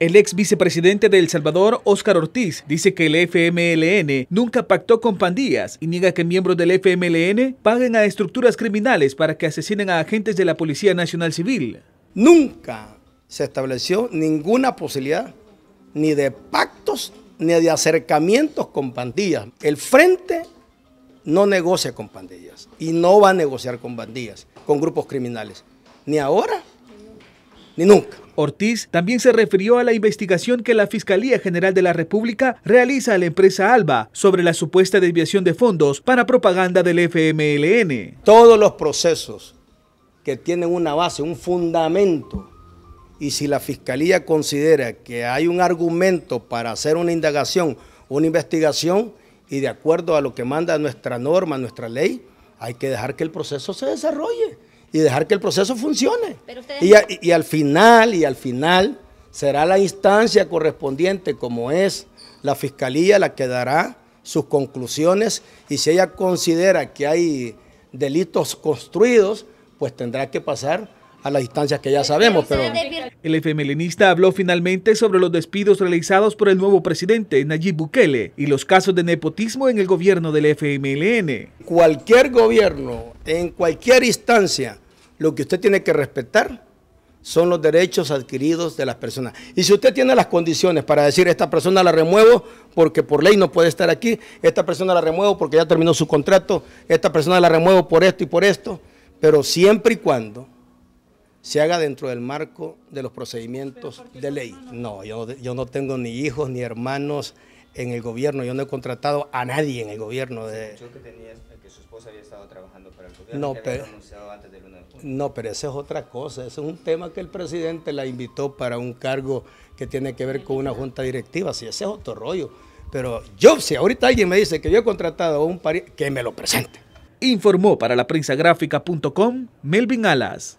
El ex vicepresidente de El Salvador, Óscar Ortiz, dice que el FMLN nunca pactó con pandillas y niega que miembros del FMLN paguen a estructuras criminales para que asesinen a agentes de la Policía Nacional Civil. Nunca se estableció ninguna posibilidad ni de pactos ni de acercamientos con pandillas. El frente no negocia con pandillas y no va a negociar con bandillas, con grupos criminales, ni ahora ni nunca. Ortiz también se refirió a la investigación que la Fiscalía General de la República realiza a la empresa Alba sobre la supuesta desviación de fondos para propaganda del FMLN. Todos los procesos que tienen una base, un fundamento, y si la Fiscalía considera que hay un argumento para hacer una indagación, una investigación, y de acuerdo a lo que manda nuestra norma, nuestra ley, hay que dejar que el proceso se desarrolle y dejar que el proceso funcione. y, al final, y al final, será la instancia correspondiente, como es la Fiscalía, la que dará sus conclusiones y si ella considera que hay delitos construidos, pues tendrá que pasar a las instancias que ya sabemos. Pero... El FMLNista habló finalmente sobre los despidos realizados por el nuevo presidente Nayib Bukele y los casos de nepotismo en el gobierno del FMLN. Cualquier gobierno, en cualquier instancia, lo que usted tiene que respetar son los derechos adquiridos de las personas. Y si usted tiene las condiciones para decir, esta persona la remuevo porque por ley no puede estar aquí, esta persona la remuevo porque ya terminó su contrato, esta persona la remuevo por esto y por esto, pero siempre y cuando se haga dentro del marco de los procedimientos de ley. No, yo, no tengo ni hijos ni hermanos en el gobierno, yo no he contratado a nadie en el gobierno. De... Yo que tenía, que su esposa había estado trabajando para el gobierno. No, pero, antes no, pero eso es otra cosa, ese es un tema que el presidente la invitó para un cargo que tiene que ver con una junta directiva, sí, ese es otro rollo. Pero yo, si ahorita alguien me dice que yo he contratado a un pariente, que me lo presente. Informó para la Melvin Alas.